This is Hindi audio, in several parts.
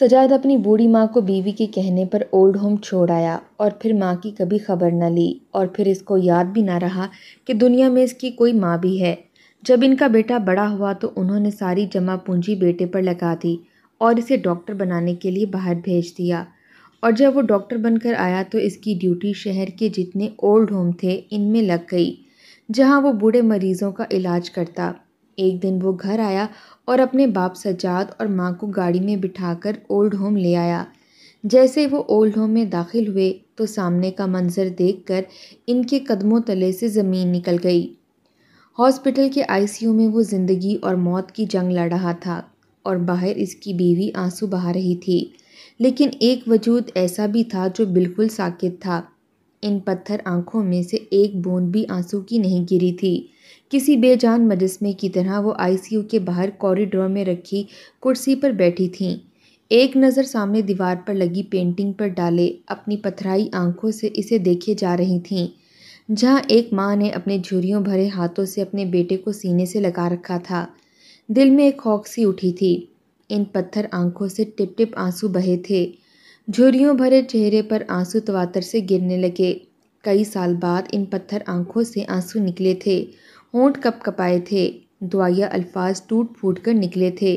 सजाद अपनी बूढ़ी माँ को बीवी के कहने पर ओल्ड होम छोड़ आया और फिर माँ की कभी खबर न ली और फिर इसको याद भी ना रहा कि दुनिया में इसकी कोई माँ भी है जब इनका बेटा बड़ा हुआ तो उन्होंने सारी जमा पूंजी बेटे पर लगा दी और इसे डॉक्टर बनाने के लिए बाहर भेज दिया और जब वो डॉक्टर बनकर आया तो इसकी ड्यूटी शहर के जितने ओल्ड होम थे इनमें लग गई जहाँ वो बूढ़े मरीज़ों का इलाज करता एक दिन वो घर आया और अपने बाप सजाद और माँ को गाड़ी में बिठाकर ओल्ड होम ले आया जैसे वो ओल्ड होम में दाखिल हुए तो सामने का मंजर देखकर इनके कदमों तले से ज़मीन निकल गई हॉस्पिटल के आईसीयू में वो ज़िंदगी और मौत की जंग लड़ रहा था और बाहर इसकी बीवी आंसू बहा रही थी लेकिन एक वजूद ऐसा भी था जो बिल्कुल साकित था इन पत्थर आंखों में से एक बूंद भी आंसू की नहीं गिरी थी किसी बेजान मजस्मे की तरह वो आईसीयू के बाहर कॉरिडोर में रखी कुर्सी पर बैठी थीं एक नज़र सामने दीवार पर लगी पेंटिंग पर डाले अपनी पथराई आंखों से इसे देखे जा रही थीं जहाँ एक माँ ने अपने झुरियों भरे हाथों से अपने बेटे को सीने से लगा रखा था दिल में एक खौक सी उठी थी इन पत्थर आंखों से टिप टिप आंसू बहे थे झुरियों भरे चेहरे पर आंसू तवातर से गिरने लगे कई साल बाद इन पत्थर आंखों से आंसू निकले थे होंठ कपकपाए थे दुआया अल्फाज टूट फूट कर निकले थे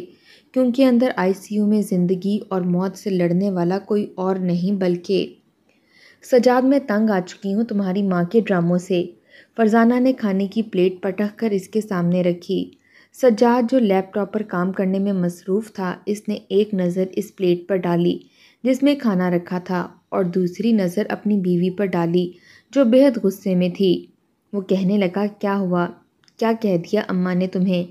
क्योंकि अंदर आईसीयू में ज़िंदगी और मौत से लड़ने वाला कोई और नहीं बल्कि सजाद मैं तंग आ चुकी हूँ तुम्हारी माँ के ड्रामों से फरजाना ने खाने की प्लेट पटक कर इसके सामने रखी सजाद जो लैपटॉप पर काम करने में मसरूफ़ था इसने एक नज़र इस प्लेट पर डाली जिसमें खाना रखा था और दूसरी नज़र अपनी बीवी पर डाली जो बेहद गुस्से में थी वो कहने लगा क्या हुआ क्या कह दिया अम्मा ने तुम्हें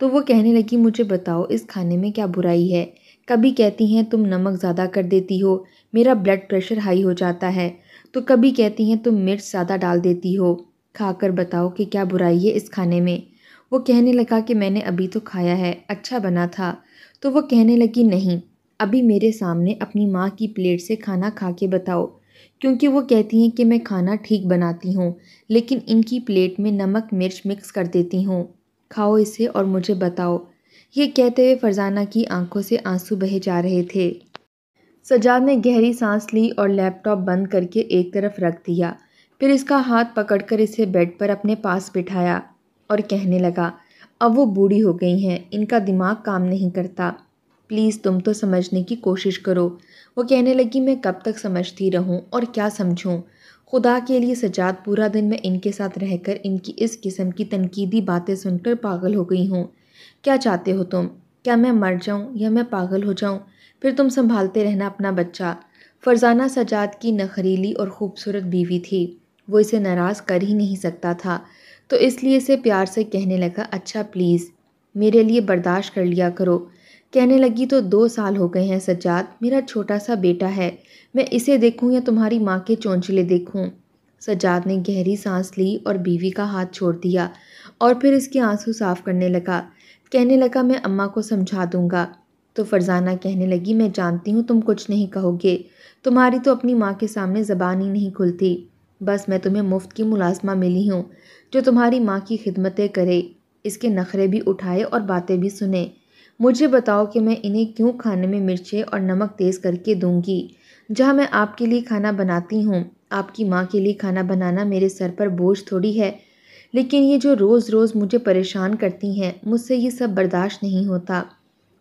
तो वो कहने लगी मुझे बताओ इस खाने में क्या बुराई है कभी कहती हैं तुम नमक ज़्यादा कर देती हो मेरा ब्लड प्रेशर हाई हो जाता है तो कभी कहती हैं तुम मिर्च ज़्यादा डाल देती हो खाकर बताओ कि क्या बुराई है इस खाने में वो कहने लगा कि मैंने अभी तो खाया है अच्छा बना था तो वो कहने लगी नहीं अभी मेरे सामने अपनी माँ की प्लेट से खाना खा के बताओ क्योंकि वो कहती हैं कि मैं खाना ठीक बनाती हूँ लेकिन इनकी प्लेट में नमक मिर्च मिक्स कर देती हूँ खाओ इसे और मुझे बताओ ये कहते हुए फ़रजाना की आंखों से आंसू बहे जा रहे थे सजाद ने गहरी सांस ली और लैपटॉप बंद करके एक तरफ रख दिया फिर इसका हाथ पकड़कर इसे बेड पर अपने पास बिठाया और कहने लगा अब वो बूढ़ी हो गई हैं इनका दिमाग काम नहीं करता प्लीज़ तुम तो समझने की कोशिश करो वो कहने लगी मैं कब तक समझती रहूँ और क्या समझूँ खुदा के लिए सजाद पूरा दिन मैं इनके साथ रहकर इनकी इस किस्म की तनकीदी बातें सुनकर पागल हो गई हूँ क्या चाहते हो तुम क्या मैं मर जाऊँ या मैं पागल हो जाऊँ फिर तुम संभालते रहना अपना बच्चा फरजाना सजाद की नखरीली और ख़ूबसूरत बीवी थी वो इसे नाराज़ कर ही नहीं सकता था तो इसलिए इसे प्यार से कहने लगा अच्छा प्लीज़ मेरे लिए बर्दाश्त कर लिया करो कहने लगी तो दो साल हो गए हैं सज्जाद मेरा छोटा सा बेटा है मैं इसे देखूं या तुम्हारी माँ के चौंचले देखूं सज्जाद ने गहरी सांस ली और बीवी का हाथ छोड़ दिया और फिर इसके आंसू साफ करने लगा कहने लगा मैं अम्मा को समझा दूंगा तो फरजाना कहने लगी मैं जानती हूँ तुम कुछ नहीं कहोगे तुम्हारी तो अपनी माँ के सामने ज़बान ही नहीं खुलती बस मैं तुम्हें मुफ्त की मुलाजमा मिली हूँ जो तुम्हारी माँ की खिदमतें करे इसके नखरे भी उठाए और बातें भी सुने मुझे बताओ कि मैं इन्हें क्यों खाने में मिर्चें और नमक तेज़ करके दूँगी जहाँ मैं आपके लिए खाना बनाती हूँ आपकी माँ के लिए खाना बनाना मेरे सर पर बोझ थोड़ी है लेकिन ये जो रोज़ रोज़ मुझे परेशान करती हैं मुझसे ये सब बर्दाश्त नहीं होता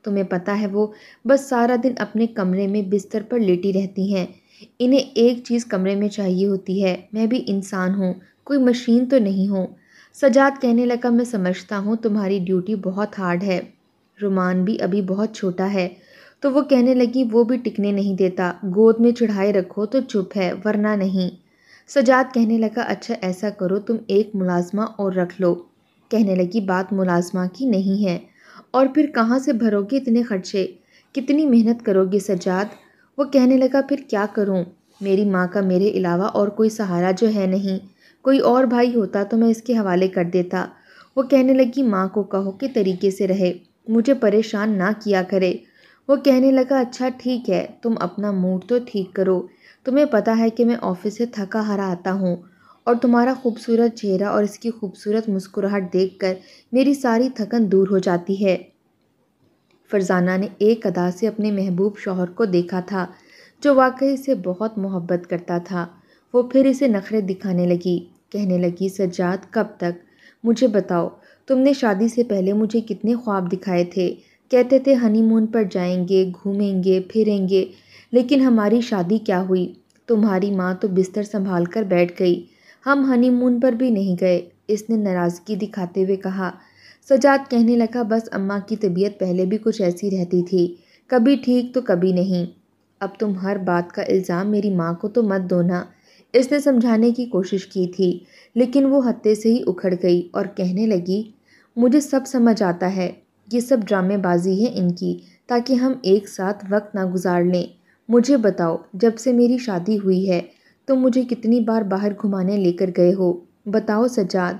तुम्हें पता है वो बस सारा दिन अपने कमरे में बिस्तर पर लेटी रहती हैं इन्हें एक चीज़ कमरे में चाहिए होती है मैं भी इंसान हूँ कोई मशीन तो नहीं हूँ सजाद कहने लगा मैं समझता हूँ तुम्हारी ड्यूटी बहुत हार्ड है रुमान भी अभी बहुत छोटा है तो वो कहने लगी वो भी टिकने नहीं देता गोद में चढ़ाए रखो तो चुप है वरना नहीं सजाद कहने लगा अच्छा ऐसा करो तुम एक मुलाजमा और रख लो कहने लगी बात मुलाजमा की नहीं है और फिर कहाँ से भरोगे इतने खर्चे कितनी मेहनत करोगे सजाद वो कहने लगा फिर क्या करूँ मेरी माँ का मेरे अलावा और कोई सहारा जो है नहीं कोई और भाई होता तो मैं इसके हवाले कर देता वो कहने लगी माँ को कहो कि तरीके से रहे मुझे परेशान ना किया करे वो कहने लगा अच्छा ठीक है तुम अपना मूड तो ठीक करो तुम्हें पता है कि मैं ऑफिस से थका हारा आता हूँ और तुम्हारा खूबसूरत चेहरा और इसकी खूबसूरत मुस्कुराहट देखकर मेरी सारी थकन दूर हो जाती है फ़रजाना ने एक अदा से अपने महबूब शोहर को देखा था जो वाकई से बहुत मोहब्बत करता था वो फिर इसे नखरे दिखाने लगी कहने लगी सजाद कब तक मुझे बताओ तुमने शादी से पहले मुझे कितने ख्वाब दिखाए थे कहते थे हनीमून पर जाएंगे घूमेंगे फिरेंगे लेकिन हमारी शादी क्या हुई तुम्हारी माँ तो बिस्तर संभाल कर बैठ गई हम हनीमून पर भी नहीं गए इसने नाराज़गी दिखाते हुए कहा सजाद कहने लगा बस अम्मा की तबीयत पहले भी कुछ ऐसी रहती थी कभी ठीक तो कभी नहीं अब तुम हर बात का इल्ज़ाम मेरी माँ को तो मत दो ना इसने समझाने की कोशिश की थी लेकिन वो हत्ते से ही उखड़ गई और कहने लगी मुझे सब समझ आता है ये सब ड्रामेबाजी है इनकी ताकि हम एक साथ वक्त ना गुजार लें मुझे बताओ जब से मेरी शादी हुई है तो मुझे कितनी बार बाहर घुमाने लेकर गए हो बताओ सजाद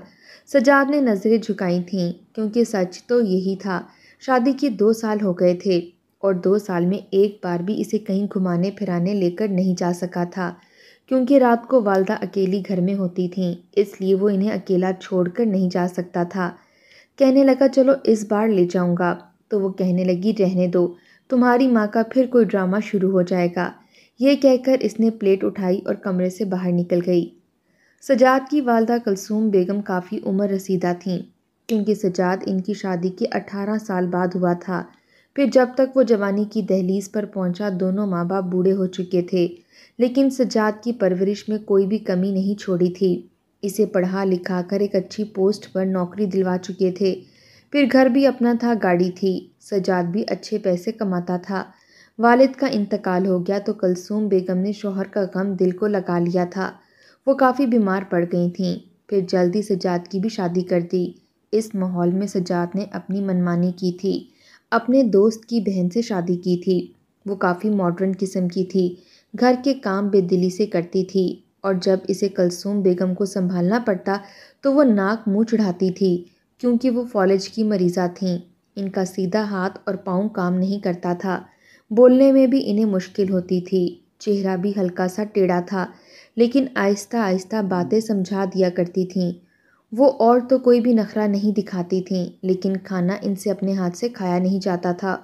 सजाद ने नज़रें झुकाई थीं क्योंकि सच तो यही था शादी के दो साल हो गए थे और दो साल में एक बार भी इसे कहीं घुमाने फिराने लेकर नहीं जा सका था क्योंकि रात को वालदा अकेली घर में होती थीं इसलिए वो इन्हें अकेला छोड़कर नहीं जा सकता था कहने लगा चलो इस बार ले जाऊँगा तो वो कहने लगी रहने दो तुम्हारी माँ का फिर कोई ड्रामा शुरू हो जाएगा ये कहकर इसने प्लेट उठाई और कमरे से बाहर निकल गई सजाद की वालदा कलसूम बेगम काफ़ी उम्र रसीदा थीं क्योंकि सजाद इनकी शादी के अठारह साल बाद हुआ था फिर जब तक वो जवानी की दहलीज़ पर पहुंचा दोनों माँ बाप बूढ़े हो चुके थे लेकिन सजाद की परवरिश में कोई भी कमी नहीं छोड़ी थी इसे पढ़ा लिखा कर एक अच्छी पोस्ट पर नौकरी दिलवा चुके थे फिर घर भी अपना था गाड़ी थी सजाद भी अच्छे पैसे कमाता था वालिद का इंतकाल हो गया तो कलसूम बेगम ने शोहर का गम दिल को लगा लिया था वो काफ़ी बीमार पड़ गई थीं फिर जल्दी सजाद की भी शादी कर दी इस माहौल में सजाद ने अपनी मनमानी की थी अपने दोस्त की बहन से शादी की थी वो काफ़ी मॉडर्न किस्म की थी घर के काम बेदिली से करती थी और जब इसे कलसुम बेगम को संभालना पड़ता तो वो नाक मुँह चढ़ाती थी क्योंकि वो कॉलेज की मरीज़ा थीं इनका सीधा हाथ और पाँव काम नहीं करता था बोलने में भी इन्हें मुश्किल होती थी चेहरा भी हल्का सा टेढ़ा था लेकिन आहिस्ता आहिस्ता बातें समझा दिया करती थीं वो और तो कोई भी नखरा नहीं दिखाती थीं लेकिन खाना इनसे अपने हाथ से खाया नहीं जाता था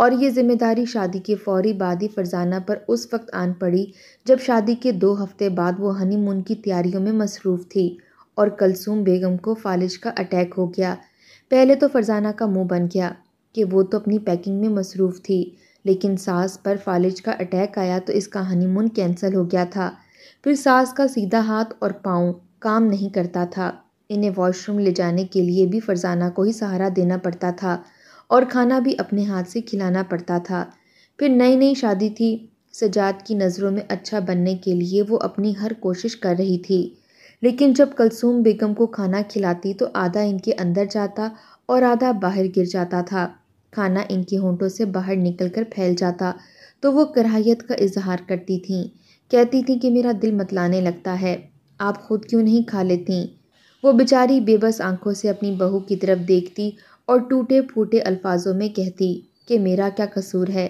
और ये ज़िम्मेदारी शादी के फौरी बाद ही फ़रजाना पर उस वक्त आन पड़ी जब शादी के दो हफ्ते बाद वो हनीमून की तैयारियों में मसरूफ़ थी और कलसूम बेगम को फालिज का अटैक हो गया पहले तो फ़रजाना का मुंह बन गया कि वो तो अपनी पैकिंग में मसरूफ़ थी लेकिन सास पर फालिज का अटैक आया तो इसका हनीमून कैंसिल हो गया था फिर सास का सीधा हाथ और पाँव काम नहीं करता था इन्हें वॉशरूम ले जाने के लिए भी फ़रजाना को ही सहारा देना पड़ता था और खाना भी अपने हाथ से खिलाना पड़ता था फिर नई नई शादी थी सजाद की नज़रों में अच्छा बनने के लिए वो अपनी हर कोशिश कर रही थी लेकिन जब कलसूम बेगम को खाना खिलाती तो आधा इनके अंदर जाता और आधा बाहर गिर जाता था खाना इनके होंठों से बाहर निकल कर फैल जाता तो वो कराहियत का इजहार करती थी कहती थीं कि मेरा दिल मतलाने लगता है आप खुद क्यों नहीं खा लेती वो बेचारी बेबस आंखों से अपनी बहू की तरफ देखती और टूटे फूटे अल्फाजों में कहती कि मेरा क्या कसूर है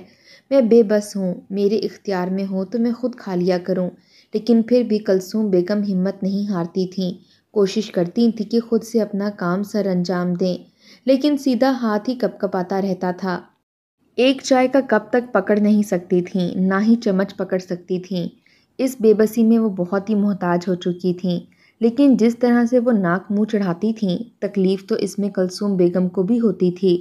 मैं बेबस हूँ मेरे इख्तियार में हो तो मैं ख़ुद खा लिया करूँ लेकिन फिर भी कलसूम बेगम हिम्मत नहीं हारती थी कोशिश करती थी कि ख़ुद से अपना काम सर अंजाम दें लेकिन सीधा हाथ ही कपकपाता रहता था एक चाय का कप तक पकड़ नहीं सकती थी ना ही चम्मच पकड़ सकती थी इस बेबसी में वो बहुत ही मोहताज हो चुकी थीं लेकिन जिस तरह से वो नाक मुंह चढ़ाती थी तकलीफ़ तो इसमें कलसुम बेगम को भी होती थी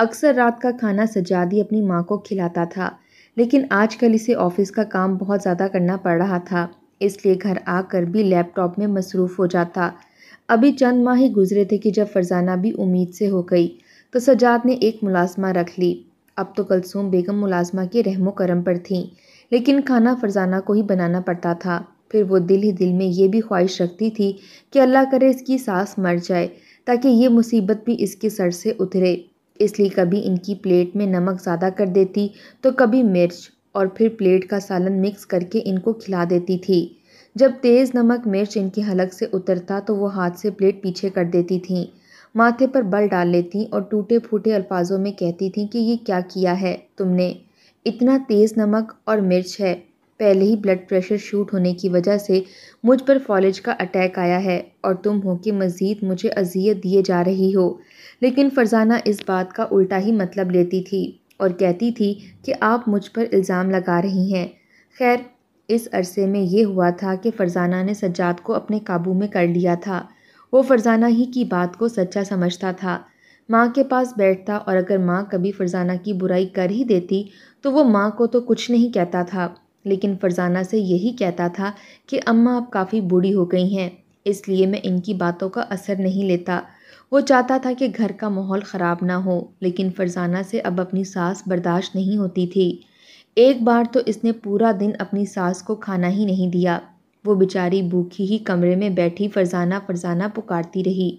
अक्सर रात का खाना सजादी अपनी माँ को खिलाता था लेकिन आजकल इसे ऑफिस का काम बहुत ज़्यादा करना पड़ रहा था इसलिए घर आकर भी लैपटॉप में मसरूफ़ हो जाता अभी चंद माह ही गुजरे थे कि जब फरजाना भी उम्मीद से हो गई तो सजाद ने एक मुलाजमा रख ली अब तो कलसुम बेगम मुलाजमा के रहमो करम पर थी लेकिन खाना फरजाना को ही बनाना पड़ता था फिर वो दिल ही दिल में ये भी ख्वाहिश रखती थी कि अल्लाह करे इसकी सास मर जाए ताकि ये मुसीबत भी इसके सर से उतरे इसलिए कभी इनकी प्लेट में नमक ज़्यादा कर देती तो कभी मिर्च और फिर प्लेट का सालन मिक्स करके इनको खिला देती थी जब तेज़ नमक मिर्च इनके हलक से उतरता तो वो हाथ से प्लेट पीछे कर देती थी माथे पर बल डाल लेती और टूटे फूटे अल्फाजों में कहती थी कि ये क्या किया है तुमने इतना तेज़ नमक और मिर्च है पहले ही ब्लड प्रेशर शूट होने की वजह से मुझ पर फॉलेज का अटैक आया है और तुम हो कि मज़ीद मुझे अजियत दिए जा रही हो लेकिन फ़रजाना इस बात का उल्टा ही मतलब लेती थी और कहती थी कि आप मुझ पर इल्ज़ाम लगा रही हैं खैर इस अरसे में ये हुआ था कि फ़रजाना ने सज्जाद को अपने काबू में कर लिया था वो फ़रजाना ही की बात को सच्चा समझता था माँ के पास बैठता और अगर माँ कभी फ़रजाना की बुराई कर ही देती तो वो माँ को तो कुछ नहीं कहता था लेकिन फ़रजाना से यही कहता था कि अम्मा अब काफ़ी बूढ़ी हो गई हैं इसलिए मैं इनकी बातों का असर नहीं लेता वो चाहता था कि घर का माहौल ख़राब ना हो लेकिन फ़रजाना से अब अपनी सास बर्दाश्त नहीं होती थी एक बार तो इसने पूरा दिन अपनी सास को खाना ही नहीं दिया वो बेचारी भूखी ही कमरे में बैठी फ़रजाना फ़रजाना पुकारती रही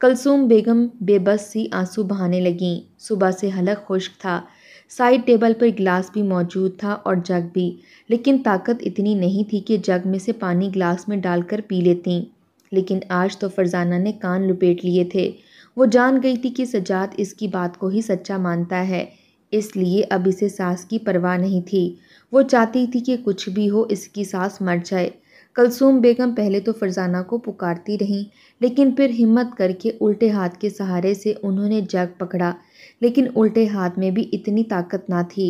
कलसूम बेगम बेबस सी आंसू बहाने लगीं सुबह से हलक खुश्क था साइड टेबल पर गिलास भी मौजूद था और जग भी लेकिन ताकत इतनी नहीं थी कि जग में से पानी गिलास में डालकर पी लेती लेकिन आज तो फरजाना ने कान लपेट लिए थे वो जान गई थी कि सजाद इसकी बात को ही सच्चा मानता है इसलिए अब इसे सास की परवाह नहीं थी वो चाहती थी कि कुछ भी हो इसकी सास मर जाए कलसूम बेगम पहले तो फ़रजाना को पुकारती रहीं लेकिन फिर हिम्मत करके उल्टे हाथ के सहारे से उन्होंने जग पकड़ा लेकिन उल्टे हाथ में भी इतनी ताकत ना थी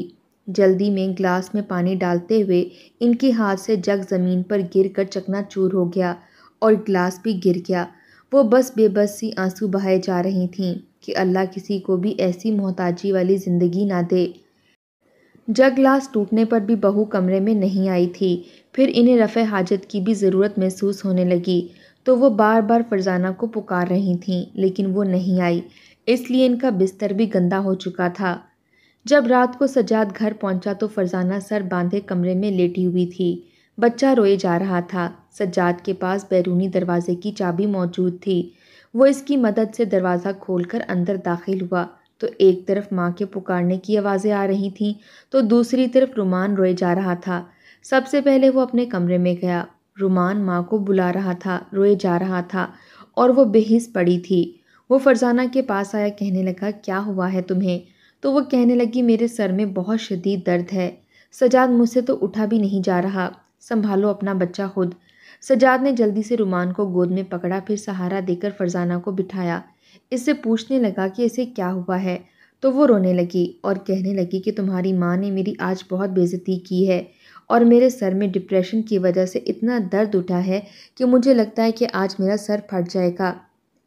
जल्दी में ग्लास में पानी डालते हुए इनके हाथ से जग ज़मीन पर गिर कर चकनाचूर हो गया और ग्लास भी गिर गया वो बस बेबस सी आंसू बहाए जा रही थीं कि अल्लाह किसी को भी ऐसी मोहताजी वाली ज़िंदगी ना दे जग ग्लास टूटने पर भी बहू कमरे में नहीं आई थी फिर इन्हें रफ़ हाजत की भी ज़रूरत महसूस होने लगी तो वो बार बार फ़रज़ाना को पुकार रही थीं लेकिन वो नहीं आई इसलिए इनका बिस्तर भी गंदा हो चुका था जब रात को सजाद घर पहुंचा तो फ़रज़ाना सर बांधे कमरे में लेटी हुई थी बच्चा रोए जा रहा था सजाद के पास बैरूनी दरवाजे की चाबी मौजूद थी वो इसकी मदद से दरवाज़ा खोलकर अंदर दाखिल हुआ तो एक तरफ माँ के पुकारने की आवाज़ें आ रही थीं तो दूसरी तरफ रुमान रोए जा रहा था सबसे पहले वो अपने कमरे में गया रुमान माँ को बुला रहा था रोए जा रहा था और वो बेहिस पड़ी थी वो फरजाना के पास आया कहने लगा क्या हुआ है तुम्हें तो वो कहने लगी मेरे सर में बहुत शदीद दर्द है सजाद मुझसे तो उठा भी नहीं जा रहा संभालो अपना बच्चा खुद सजाद ने जल्दी से रुमान को गोद में पकड़ा फिर सहारा देकर फरजाना को बिठाया इससे पूछने लगा कि इसे क्या हुआ है तो वो रोने लगी और कहने लगी कि तुम्हारी माँ ने मेरी आज बहुत बेजती की है और मेरे सर में डिप्रेशन की वजह से इतना दर्द उठा है कि मुझे लगता है कि आज मेरा सर फट जाएगा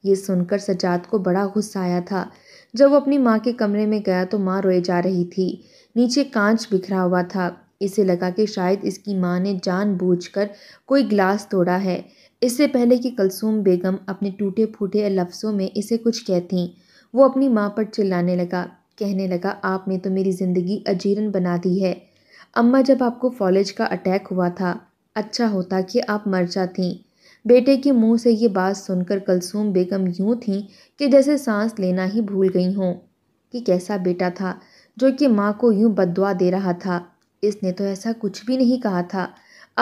ये सुनकर सजाद को बड़ा गुस्सा आया था जब वो अपनी माँ के कमरे में गया तो माँ रोए जा रही थी नीचे कांच बिखरा हुआ था इसे लगा कि शायद इसकी माँ ने जानबूझकर कोई ग्लास तोड़ा है इससे पहले कि कलसूम बेगम अपने टूटे फूटे लफ्ज़ों में इसे कुछ कहती वो अपनी माँ पर चिल्लाने लगा कहने लगा आपने तो मेरी ज़िंदगी अजीरन बना दी है अम्मा जब आपको फॉलेज का अटैक हुआ था अच्छा होता कि आप मर जातीं बेटे के मुंह से ये बात सुनकर कलसूम बेगम यूं थीं कि जैसे सांस लेना ही भूल गई हों कि कैसा बेटा था जो कि माँ को यूं बदवा दे रहा था इसने तो ऐसा कुछ भी नहीं कहा था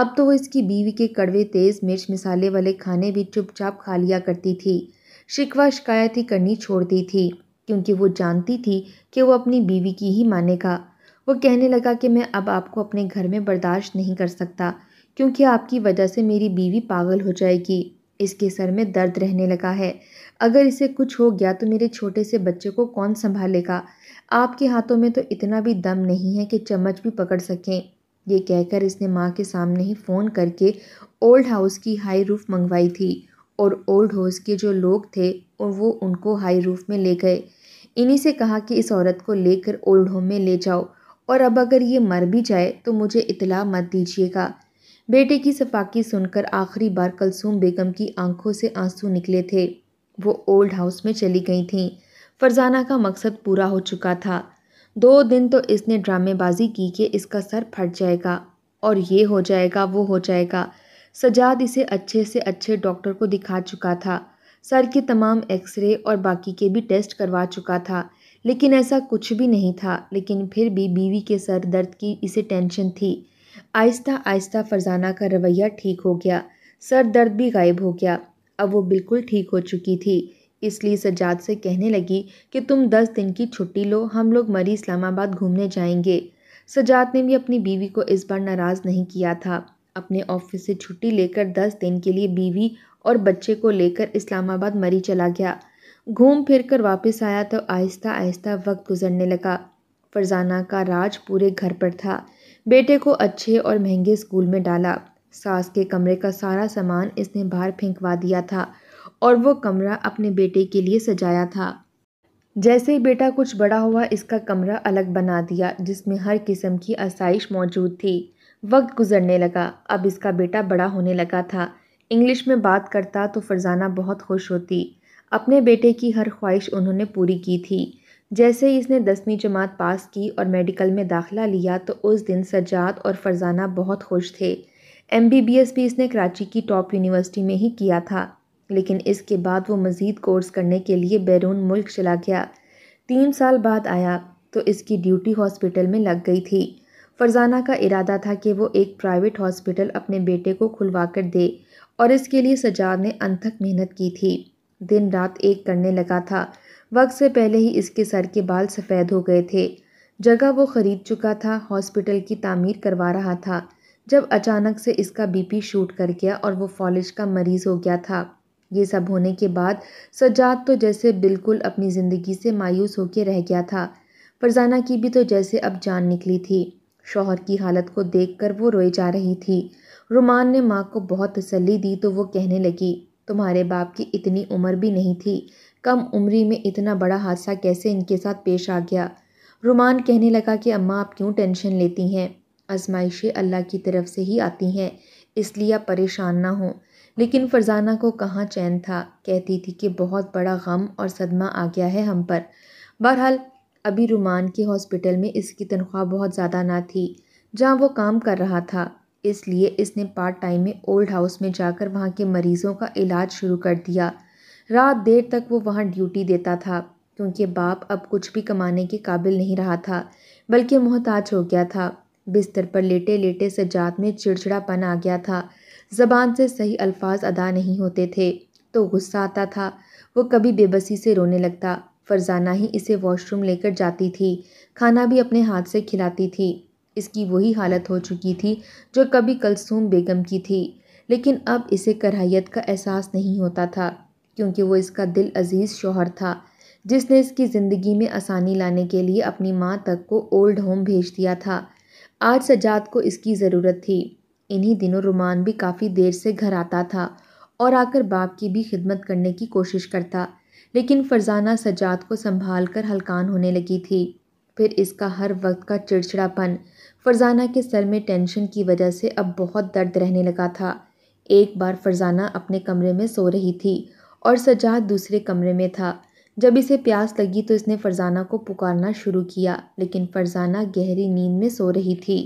अब तो वो इसकी बीवी के कड़वे तेज़ मिर्च मिसाले वाले खाने भी चुपचाप खा लिया करती थी शिकवा शिकायत ही करनी छोड़ दी थी क्योंकि वो जानती थी कि वो अपनी बीवी की ही मानेगा वो कहने लगा कि मैं अब आपको अपने घर में बर्दाश्त नहीं कर सकता क्योंकि आपकी वजह से मेरी बीवी पागल हो जाएगी इसके सर में दर्द रहने लगा है अगर इसे कुछ हो गया तो मेरे छोटे से बच्चे को कौन संभालेगा आपके हाथों में तो इतना भी दम नहीं है कि चम्मच भी पकड़ सकें ये कहकर इसने माँ के सामने ही फ़ोन करके ओल्ड हाउस की हाई रूफ़ मंगवाई थी और ओल्ड हाउस के जो लोग थे और वो उनको हाई रूफ़ में ले गए इन्हीं से कहा कि इस औरत को लेकर ओल्ड होम में ले जाओ और अब अगर ये मर भी जाए तो मुझे इतला मत दीजिएगा बेटे की सफाकी सुनकर आखिरी बार कलसूम बेगम की आंखों से आंसू निकले थे वो ओल्ड हाउस में चली गई थीं फरजाना का मकसद पूरा हो चुका था दो दिन तो इसने ड्रामेबाजी की कि इसका सर फट जाएगा और ये हो जाएगा वो हो जाएगा सजाद इसे अच्छे से अच्छे डॉक्टर को दिखा चुका था सर के तमाम एक्सरे और बाकी के भी टेस्ट करवा चुका था लेकिन ऐसा कुछ भी नहीं था लेकिन फिर भी बीवी के सर दर्द की इसे टेंशन थी आहिस्ता आहिस्ता फरजाना का रवैया ठीक हो गया सर दर्द भी गायब हो गया अब वो बिल्कुल ठीक हो चुकी थी इसलिए सजाद से कहने लगी कि तुम दस दिन की छुट्टी लो हम लोग मरी इस्लामाबाद घूमने जाएंगे सजाद ने भी अपनी बीवी को इस बार नाराज़ नहीं किया था अपने ऑफिस से छुट्टी लेकर दस दिन के लिए बीवी और बच्चे को लेकर इस्लामाबाद मरी चला गया घूम फिर कर वापस आया तो आहिस्ता आहिस्ता वक्त गुजरने लगा फरजाना का राज पूरे घर पर था बेटे को अच्छे और महंगे स्कूल में डाला सास के कमरे का सारा सामान इसने बाहर फेंकवा दिया था और वो कमरा अपने बेटे के लिए सजाया था जैसे ही बेटा कुछ बड़ा हुआ इसका कमरा अलग बना दिया जिसमें हर किस्म की आसाइश मौजूद थी वक्त गुजरने लगा अब इसका बेटा बड़ा होने लगा था इंग्लिश में बात करता तो फरजाना बहुत खुश होती अपने बेटे की हर ख्वाहिश उन्होंने पूरी की थी जैसे ही इसने दसवीं जमात पास की और मेडिकल में दाखिला लिया तो उस दिन सजाद और फरजाना बहुत खुश थे एम भी इसने कराची की टॉप यूनिवर्सिटी में ही किया था लेकिन इसके बाद वो मज़ीद कोर्स करने के लिए बैरून मुल्क चला गया तीन साल बाद आया तो इसकी ड्यूटी हॉस्पिटल में लग गई थी फरजाना का इरादा था कि वो एक प्राइवेट हॉस्पिटल अपने बेटे को खुलवा कर दे और इसके लिए सजाद ने अनथक मेहनत की थी दिन रात एक करने लगा था वक्त से पहले ही इसके सर के बाल सफ़ेद हो गए थे जगह वो ख़रीद चुका था हॉस्पिटल की तामीर करवा रहा था जब अचानक से इसका बीपी शूट कर गया और वो फॉलिश का मरीज़ हो गया था ये सब होने के बाद सजाद तो जैसे बिल्कुल अपनी ज़िंदगी से मायूस होकर रह गया था फरजाना की भी तो जैसे अब जान निकली थी शौहर की हालत को देखकर वो रोए जा रही थी रुमान ने माँ को बहुत तसली दी तो वो कहने लगी तुम्हारे बाप की इतनी उम्र भी नहीं थी कम उम्री में इतना बड़ा हादसा कैसे इनके साथ पेश आ गया रुमान कहने लगा कि अम्मा आप क्यों टेंशन लेती हैं आजमाइशें अल्लाह की तरफ से ही आती हैं इसलिए आप परेशान ना हों लेकिन फ़रजाना को कहाँ चैन था कहती थी कि बहुत बड़ा गम और सदमा आ गया है हम पर बहरहाल अभी रुमान के हॉस्पिटल में इसकी तनख्वाह बहुत ज़्यादा ना थी जहाँ वो काम कर रहा था इसलिए इसने पार्ट टाइम में ओल्ड हाउस में जाकर वहाँ के मरीज़ों का इलाज शुरू कर दिया रात देर तक वो वहाँ ड्यूटी देता था क्योंकि बाप अब कुछ भी कमाने के काबिल नहीं रहा था बल्कि मोहताज हो गया था बिस्तर पर लेटे लेटे सजात में चिड़चिड़ापन आ गया था ज़बान से सही अल्फाज अदा नहीं होते थे तो गुस्सा आता था वो कभी बेबसी से रोने लगता फरजाना ही इसे वॉशरूम लेकर जाती थी खाना भी अपने हाथ से खिलाती थी इसकी वही हालत हो चुकी थी जो कभी कलसूम बेगम की थी लेकिन अब इसे कराहियत का एहसास नहीं होता था क्योंकि वो इसका दिल अजीज़ शोहर था जिसने इसकी ज़िंदगी में आसानी लाने के लिए अपनी माँ तक को ओल्ड होम भेज दिया था आज सजाद को इसकी ज़रूरत थी इन्हीं दिनों रुमान भी काफ़ी देर से घर आता था और आकर बाप की भी खिदमत करने की कोशिश करता लेकिन फरजाना सजाद को संभाल कर हलकान होने लगी थी फिर इसका हर वक्त का चिड़चिड़ापन फ़रजाना के सर में टेंशन की वजह से अब बहुत दर्द रहने लगा था एक बार फ़रजाना अपने कमरे में सो रही थी और सजाद दूसरे कमरे में था जब इसे प्यास लगी तो इसने फ़रजाना को पुकारना शुरू किया लेकिन फ़रजाना गहरी नींद में सो रही थी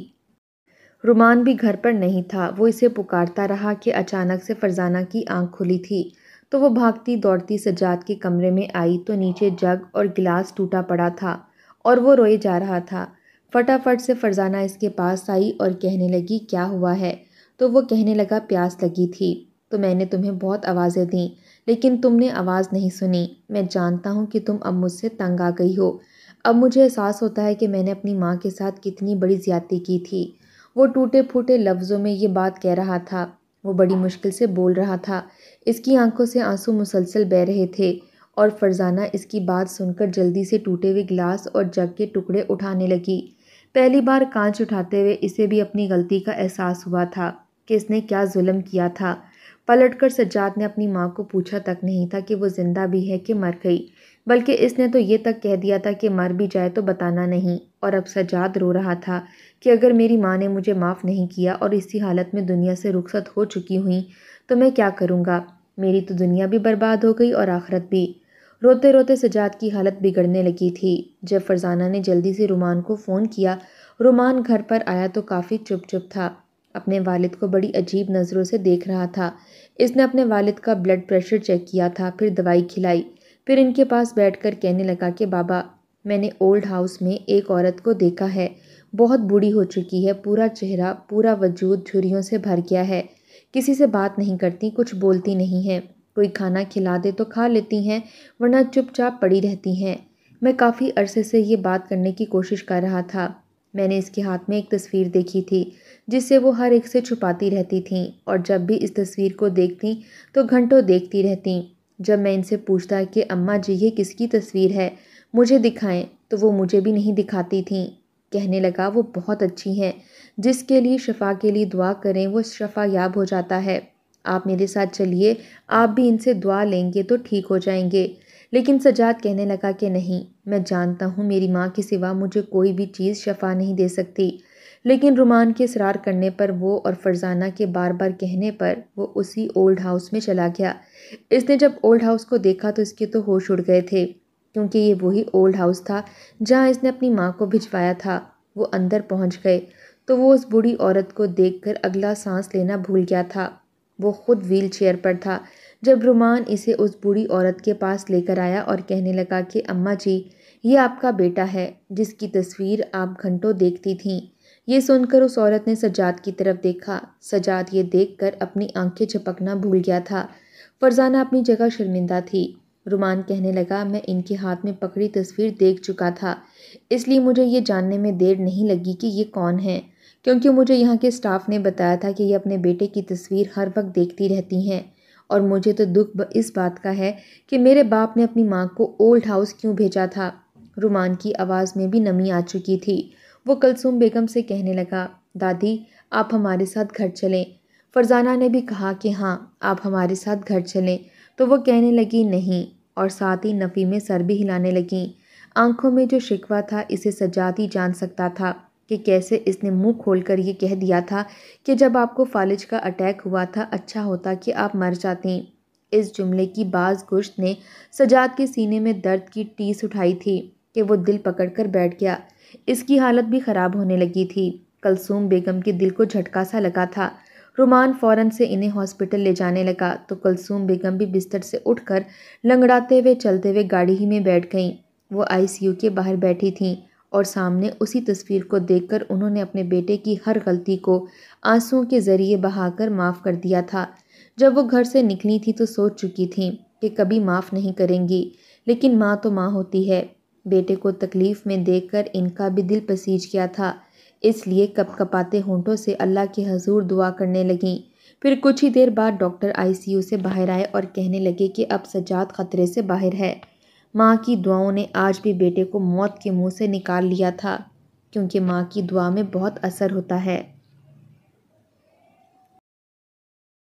रुमान भी घर पर नहीं था वो इसे पुकारता रहा कि अचानक से फ़रजाना की आंख खुली थी तो वो भागती दौड़ती सजाद के कमरे में आई तो नीचे जग और गिलास टूटा पड़ा था और वो रोए जा रहा था फटाफट से फरजाना इसके पास आई और कहने लगी क्या हुआ है तो वो कहने लगा प्यास लगी थी तो मैंने तुम्हें बहुत आवाज़ें दी लेकिन तुमने आवाज़ नहीं सुनी मैं जानता हूँ कि तुम अब मुझसे तंग आ गई हो अब मुझे एहसास होता है कि मैंने अपनी माँ के साथ कितनी बड़ी ज़्यादती की थी वो टूटे फूटे लफ्ज़ों में ये बात कह रहा था वो बड़ी मुश्किल से बोल रहा था इसकी आंखों से आंसू मुसलसल बह रहे थे और फरजाना इसकी बात सुनकर जल्दी से टूटे हुए गिलास और जग के टुकड़े उठाने लगी पहली बार कांच उठाते हुए इसे भी अपनी गलती का एहसास हुआ था कि इसने क्या जुल्म किया था पलटकर सज्जाद ने अपनी माँ को पूछा तक नहीं था कि वो ज़िंदा भी है कि मर गई बल्कि इसने तो ये तक कह दिया था कि मर भी जाए तो बताना नहीं और अब सज्जाद रो रहा था कि अगर मेरी माँ ने मुझे माफ़ नहीं किया और इसी हालत में दुनिया से रुखसत हो चुकी हुई तो मैं क्या करूँगा मेरी तो दुनिया भी बर्बाद हो गई और आखरत भी रोते रोते सजाद की हालत बिगड़ने लगी थी जब फरजाना ने जल्दी से रुमान को फ़ोन किया रुमान घर पर आया तो काफ़ी चुप चुप था अपने वालिद को बड़ी अजीब नज़रों से देख रहा था इसने अपने वालिद का ब्लड प्रेशर चेक किया था फिर दवाई खिलाई फिर इनके पास बैठकर कहने लगा कि बाबा मैंने ओल्ड हाउस में एक औरत को देखा है बहुत बूढ़ी हो चुकी है पूरा चेहरा पूरा वजूद झुरियों से भर गया है किसी से बात नहीं करती कुछ बोलती नहीं है कोई खाना खिला दे तो खा लेती हैं वरना चुपचाप पड़ी रहती हैं मैं काफ़ी अरसे से ये बात करने की कोशिश कर रहा था मैंने इसके हाथ में एक तस्वीर देखी थी जिससे वो हर एक से छुपाती रहती थी और जब भी इस तस्वीर को देखती तो घंटों देखती रहती जब मैं इनसे पूछता कि अम्मा जी ये किसकी तस्वीर है मुझे दिखाएं तो वो मुझे भी नहीं दिखाती थी कहने लगा वो बहुत अच्छी हैं जिसके लिए शफा के लिए दुआ करें वो शफा याब हो जाता है आप मेरे साथ चलिए आप भी इनसे दुआ लेंगे तो ठीक हो जाएंगे लेकिन सजाद कहने लगा कि नहीं मैं जानता हूँ मेरी माँ के सिवा मुझे कोई भी चीज़ शफा नहीं दे सकती लेकिन रुमान के इसरार करने पर वो और फरजाना के बार बार कहने पर वो उसी ओल्ड हाउस में चला गया इसने जब ओल्ड हाउस को देखा तो इसके तो होश उड़ गए थे क्योंकि ये वही ओल्ड हाउस था जहाँ इसने अपनी माँ को भिजवाया था वो अंदर पहुँच गए तो वो उस बूढ़ी औरत को देखकर अगला सांस लेना भूल गया था वो खुद व्हील चेयर पर था जब रुमान इसे उस बूढ़ी औरत के पास लेकर आया और कहने लगा कि अम्मा जी ये आपका बेटा है जिसकी तस्वीर आप घंटों देखती थीं ये सुनकर उस औरत ने सजाद की तरफ देखा सजाद ये देखकर अपनी आंखें झपकना भूल गया था फरजाना अपनी जगह शर्मिंदा थी रुमान कहने लगा मैं इनके हाथ में पकड़ी तस्वीर देख चुका था इसलिए मुझे ये जानने में देर नहीं लगी कि ये कौन है क्योंकि मुझे यहाँ के स्टाफ ने बताया था कि ये अपने बेटे की तस्वीर हर वक्त देखती रहती हैं और मुझे तो दुख इस बात का है कि मेरे बाप ने अपनी माँ को ओल्ड हाउस क्यों भेजा था रुमान की आवाज़ में भी नमी आ चुकी थी वो कलसुम बेगम से कहने लगा दादी आप हमारे साथ घर चलें फरजाना ने भी कहा कि हाँ आप हमारे साथ घर चलें तो वो कहने लगी नहीं और साथ ही नफ़ी में सर भी हिलाने लगी आंखों में जो शिकवा था इसे सजाती जान सकता था कि कैसे इसने मुंह खोलकर ये कह दिया था कि जब आपको फालिज का अटैक हुआ था अच्छा होता कि आप मर जाते इस जुमले की बाज गुश्त ने सजाद के सीने में दर्द की टीस उठाई थी कि वो दिल पकड़कर बैठ गया इसकी हालत भी ख़राब होने लगी थी कलसूम बेगम के दिल को झटका सा लगा था रुमान फ़ौरन से इन्हें हॉस्पिटल ले जाने लगा तो कलसूम बेगम भी बिस्तर से उठकर लंगड़ाते हुए चलते हुए गाड़ी ही में बैठ गईं वो आईसीयू के बाहर बैठी थीं और सामने उसी तस्वीर को देखकर उन्होंने अपने बेटे की हर गलती को आंसुओं के ज़रिए बहाकर माफ़ कर दिया था जब वो घर से निकली थी तो सोच चुकी थी कि कभी माफ़ नहीं करेंगी लेकिन माँ तो माँ होती है बेटे को तकलीफ़ में देखकर इनका भी दिल पसीज गया था इसलिए कप कपाते होंठों से अल्लाह के हजूर दुआ करने लगीं फिर कुछ ही देर बाद डॉक्टर आईसीयू से बाहर आए और कहने लगे कि अब सजाद ख़तरे से बाहर है माँ की दुआओं ने आज भी बेटे को मौत के मुँह से निकाल लिया था क्योंकि माँ की दुआ में बहुत असर होता है